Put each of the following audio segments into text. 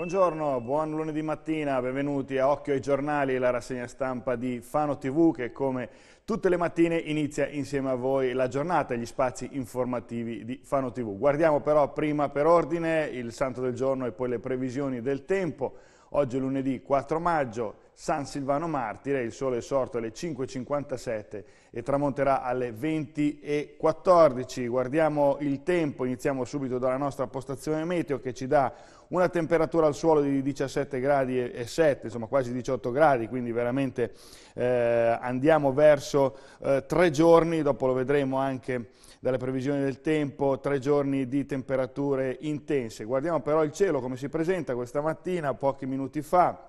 Buongiorno, buon lunedì mattina, benvenuti a Occhio ai giornali, la rassegna stampa di Fano TV che come tutte le mattine inizia insieme a voi la giornata e gli spazi informativi di Fano TV. Guardiamo però prima per ordine il santo del giorno e poi le previsioni del tempo. Oggi è lunedì 4 maggio, San Silvano Martire, il sole è sorto alle 5.57 e tramonterà alle 20.14. Guardiamo il tempo, iniziamo subito dalla nostra postazione meteo che ci dà una temperatura al suolo di 17 gradi e 7, insomma quasi 18 gradi, quindi veramente eh, andiamo verso eh, tre giorni, dopo lo vedremo anche dalle previsioni del tempo, tre giorni di temperature intense. Guardiamo però il cielo come si presenta questa mattina, pochi minuti fa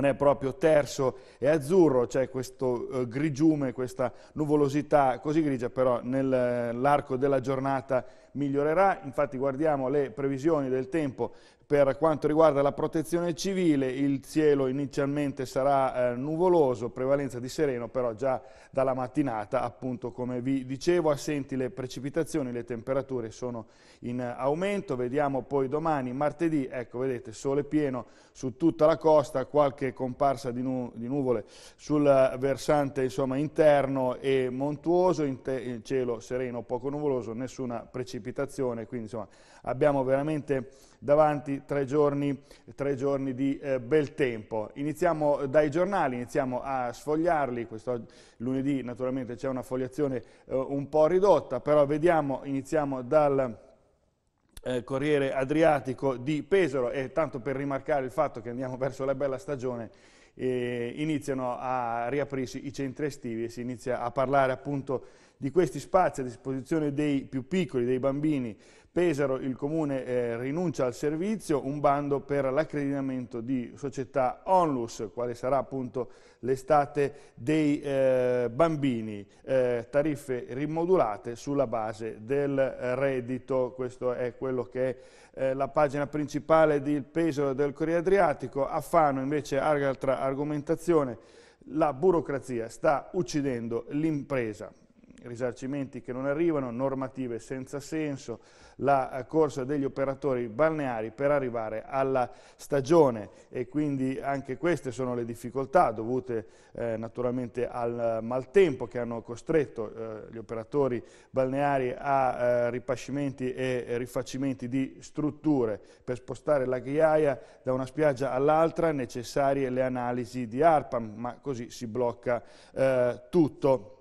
non è proprio terso, e azzurro, c'è questo eh, grigiume, questa nuvolosità così grigia, però nell'arco eh, della giornata migliorerà. Infatti guardiamo le previsioni del tempo per quanto riguarda la protezione civile, il cielo inizialmente sarà eh, nuvoloso, prevalenza di sereno, però già dalla mattinata, appunto come vi dicevo, assenti le precipitazioni, le temperature sono in aumento. Vediamo poi domani, martedì, ecco vedete, sole pieno su tutta la costa, qualche comparsa di, nu di nuvole sul versante insomma, interno e montuoso, in cielo sereno, poco nuvoloso, nessuna precipitazione, quindi insomma abbiamo veramente davanti tre giorni, tre giorni di eh, bel tempo. Iniziamo dai giornali, iniziamo a sfogliarli, questo lunedì naturalmente c'è una fogliazione eh, un po' ridotta, però vediamo, iniziamo dal... Eh, Corriere Adriatico di Pesaro e tanto per rimarcare il fatto che andiamo verso la bella stagione eh, iniziano a riaprirsi i centri estivi e si inizia a parlare appunto di questi spazi a disposizione dei più piccoli, dei bambini, Pesaro il comune eh, rinuncia al servizio, un bando per l'accreditamento di società Onlus, quale sarà appunto l'estate dei eh, bambini, eh, tariffe rimodulate sulla base del reddito, questo è quello che è eh, la pagina principale di Pesaro del Corriere Adriatico, a Fano invece altra argomentazione, la burocrazia sta uccidendo l'impresa risarcimenti che non arrivano, normative senza senso, la eh, corsa degli operatori balneari per arrivare alla stagione e quindi anche queste sono le difficoltà dovute eh, naturalmente al maltempo che hanno costretto eh, gli operatori balneari a eh, ripascimenti e rifacimenti di strutture per spostare la ghiaia da una spiaggia all'altra necessarie le analisi di ARPAM, ma così si blocca eh, tutto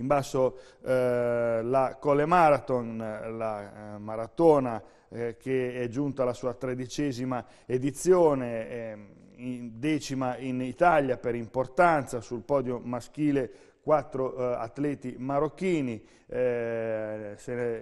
in basso eh, la Cole Marathon, la eh, maratona eh, che è giunta alla sua tredicesima edizione, ehm, in decima in Italia per importanza sul podio maschile quattro eh, atleti marocchini, eh,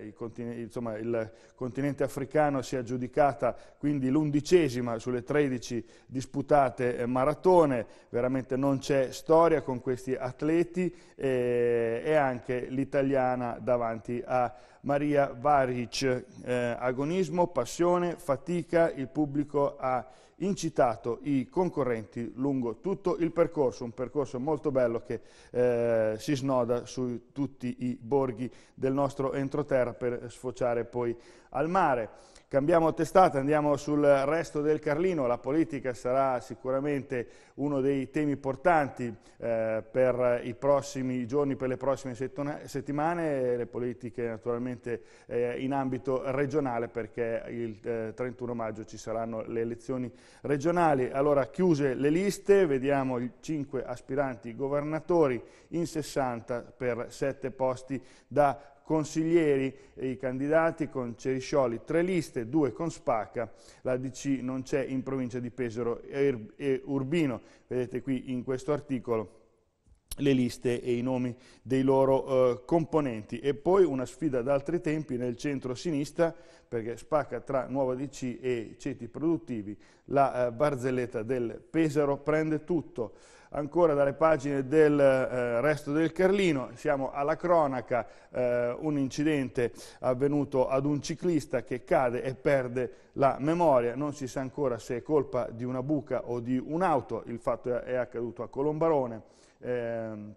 il, continente, insomma, il, continente africano si è aggiudicata quindi l'undicesima sulle 13 disputate eh, maratone, veramente non c'è storia con questi atleti eh, e anche l'italiana davanti a Maria Varic, eh, agonismo, passione, fatica, il pubblico ha incitato i concorrenti lungo tutto il percorso, un percorso molto bello che eh, si snoda su tutti i borghi del nostro entroterra per sfociare poi al mare. Cambiamo testata, andiamo sul resto del Carlino, la politica sarà sicuramente uno dei temi importanti eh, per i prossimi giorni, per le prossime settimane, le politiche naturalmente eh, in ambito regionale perché il eh, 31 maggio ci saranno le elezioni regionali. Allora chiuse le liste, vediamo i 5 aspiranti governatori in 60 per 7 posti da consiglieri, e i candidati con Ceriscioli tre liste, due con Spacca, la DC non c'è in provincia di Pesaro e Urbino, vedete qui in questo articolo le liste e i nomi dei loro eh, componenti e poi una sfida ad altri tempi nel centro-sinistra perché spacca tra Nuova DC e Ceti Produttivi la eh, barzelletta del Pesaro prende tutto ancora dalle pagine del eh, resto del Carlino, siamo alla cronaca, eh, un incidente avvenuto ad un ciclista che cade e perde la memoria, non si sa ancora se è colpa di una buca o di un'auto, il fatto è accaduto a Colombarone. Eh,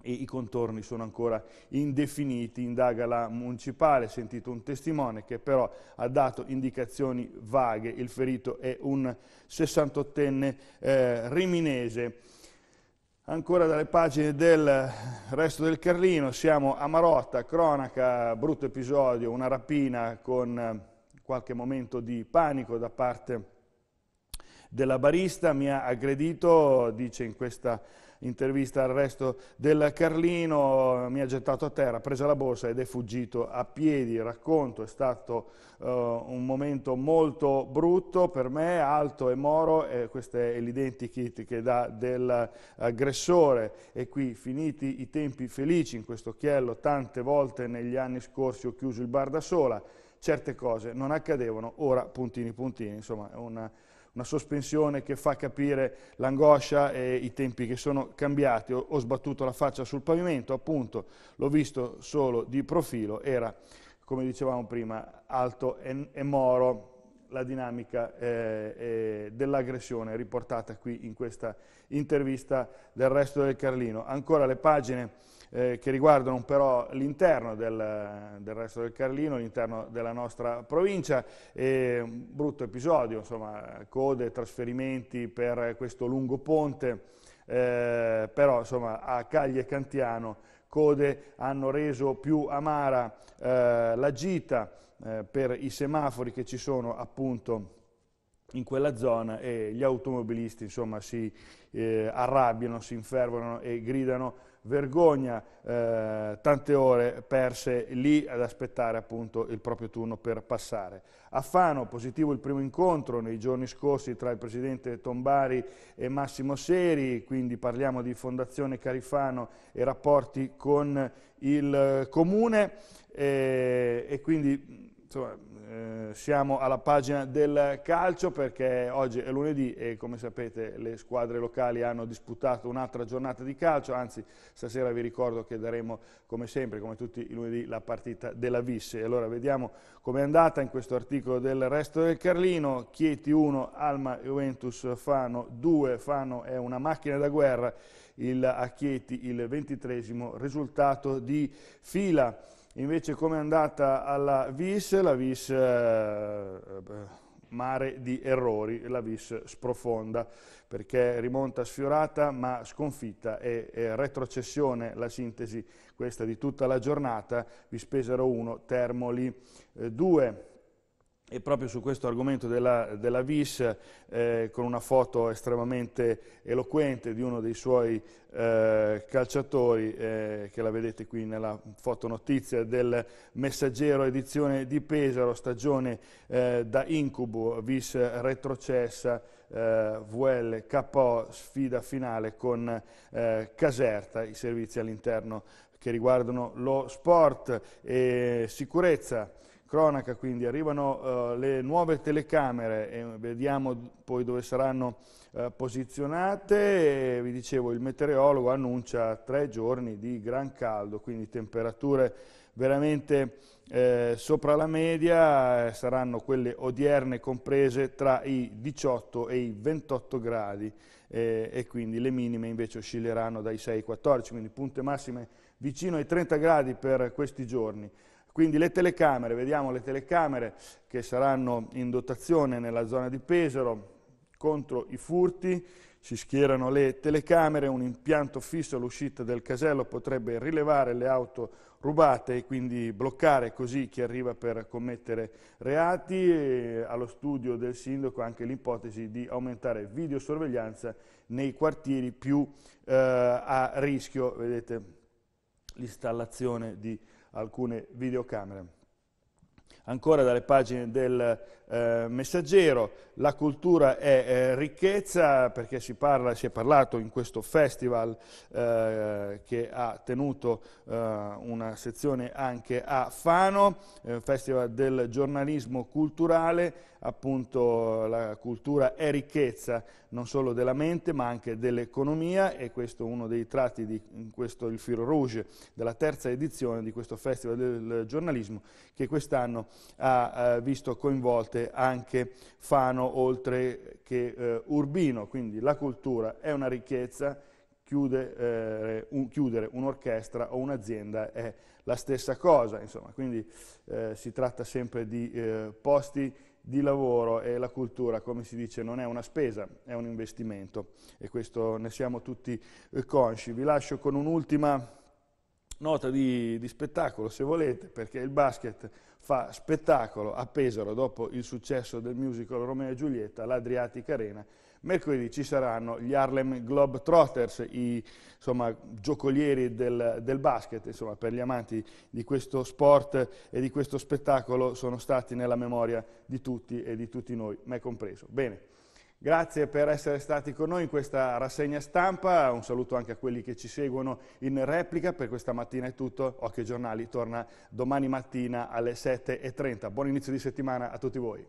e i contorni sono ancora indefiniti, indaga la municipale, sentito un testimone che però ha dato indicazioni vaghe, il ferito è un 68enne eh, riminese. Ancora dalle pagine del resto del Carlino siamo a Marotta, cronaca, brutto episodio, una rapina con eh, qualche momento di panico da parte della barista, mi ha aggredito, dice in questa intervista al resto del Carlino, mi ha gettato a terra, ha preso la borsa ed è fuggito a piedi, racconto è stato uh, un momento molto brutto per me, alto e moro, eh, questo è l'identikit che dà dell'aggressore e qui finiti i tempi felici in questo occhiello, tante volte negli anni scorsi ho chiuso il bar da sola, certe cose non accadevano, ora puntini puntini, insomma è una una sospensione che fa capire l'angoscia e i tempi che sono cambiati. Ho, ho sbattuto la faccia sul pavimento, appunto, l'ho visto solo di profilo, era, come dicevamo prima, alto e, e moro la dinamica eh, dell'aggressione riportata qui in questa intervista del resto del Carlino. Ancora le pagine eh, che riguardano però l'interno del, del, resto del Carlino, l'interno della nostra provincia, un brutto episodio, insomma, code, trasferimenti per questo lungo ponte, eh, però insomma, a Cagli e Cantiano code hanno reso più amara eh, la gita, eh, per i semafori che ci sono appunto in quella zona e gli automobilisti insomma si eh, arrabbiano, si infervorano e gridano vergogna eh, tante ore perse lì ad aspettare appunto il proprio turno per passare. A Fano, positivo il primo incontro nei giorni scorsi tra il presidente Tombari e Massimo Seri, quindi parliamo di Fondazione Carifano e rapporti con il eh, comune eh, e quindi insomma, eh, siamo alla pagina del calcio perché oggi è lunedì e come sapete le squadre locali hanno disputato un'altra giornata di calcio, anzi stasera vi ricordo che daremo come sempre, come tutti i lunedì, la partita della Visse. Allora vediamo com'è andata in questo articolo del Resto del Carlino, Chieti 1, Alma Juventus Fano 2, Fano è una macchina da guerra, il, a Chieti il ventitresimo risultato di fila. Invece come è andata alla vis? La vis eh, eh, mare di errori, la vis sprofonda, perché rimonta sfiorata ma sconfitta e, retrocessione, la sintesi questa di tutta la giornata, vi spesero 1, Termoli 2. Eh, e proprio su questo argomento della, della VIS, eh, con una foto estremamente eloquente di uno dei suoi eh, calciatori, eh, che la vedete qui nella fotonotizia del Messaggero edizione di Pesaro, stagione eh, da incubo, VIS retrocessa, eh, VL KO, sfida finale con eh, Caserta, i servizi all'interno che riguardano lo sport e sicurezza cronaca quindi, arrivano eh, le nuove telecamere e vediamo poi dove saranno eh, posizionate, e, vi dicevo il meteorologo annuncia tre giorni di gran caldo, quindi temperature veramente eh, sopra la media, eh, saranno quelle odierne comprese tra i 18 e i 28 gradi eh, e quindi le minime invece oscilleranno dai 6 ai 14, quindi punte massime vicino ai 30 gradi per questi giorni. Quindi le telecamere, vediamo le telecamere che saranno in dotazione nella zona di Pesaro contro i furti, si schierano le telecamere, un impianto fisso all'uscita del casello potrebbe rilevare le auto rubate e quindi bloccare così chi arriva per commettere reati. E allo studio del sindaco anche l'ipotesi di aumentare videosorveglianza nei quartieri più eh, a rischio, vedete l'installazione di alcune videocamere ancora dalle pagine del eh, Messaggero, la cultura è eh, ricchezza perché si, parla, si, è parlato in questo festival eh, che ha tenuto eh, una sezione anche a Fano, eh, festival del giornalismo culturale, appunto la cultura è ricchezza non solo della mente ma anche dell'economia e questo è uno dei tratti di questo il filo rouge della terza edizione di questo festival del giornalismo che quest'anno ha eh, visto coinvolte anche Fano oltre che eh, Urbino, quindi la cultura è una ricchezza, chiude, eh, un, chiudere un'orchestra o un'azienda è la stessa cosa, insomma, quindi eh, si tratta sempre di eh, posti di lavoro e la cultura, come si dice, non è una spesa, è un investimento e questo ne siamo tutti consci. Vi lascio con un'ultima nota di, di, spettacolo se volete, perché il basket fa spettacolo a Pesaro dopo il successo del musical Romeo e Giulietta, l'Adriatic Arena. Mercoledì ci saranno gli Harlem Globetrotters, i insomma, giocolieri del, del basket, insomma, per gli amanti di questo sport e di questo spettacolo sono stati nella memoria di tutti e di tutti noi, me compreso. Bene. Grazie per essere stati con noi in questa rassegna stampa, un saluto anche a quelli che ci seguono in replica, per questa mattina è tutto, Occhio Giornali torna domani mattina alle 7.30, buon inizio di settimana a tutti voi.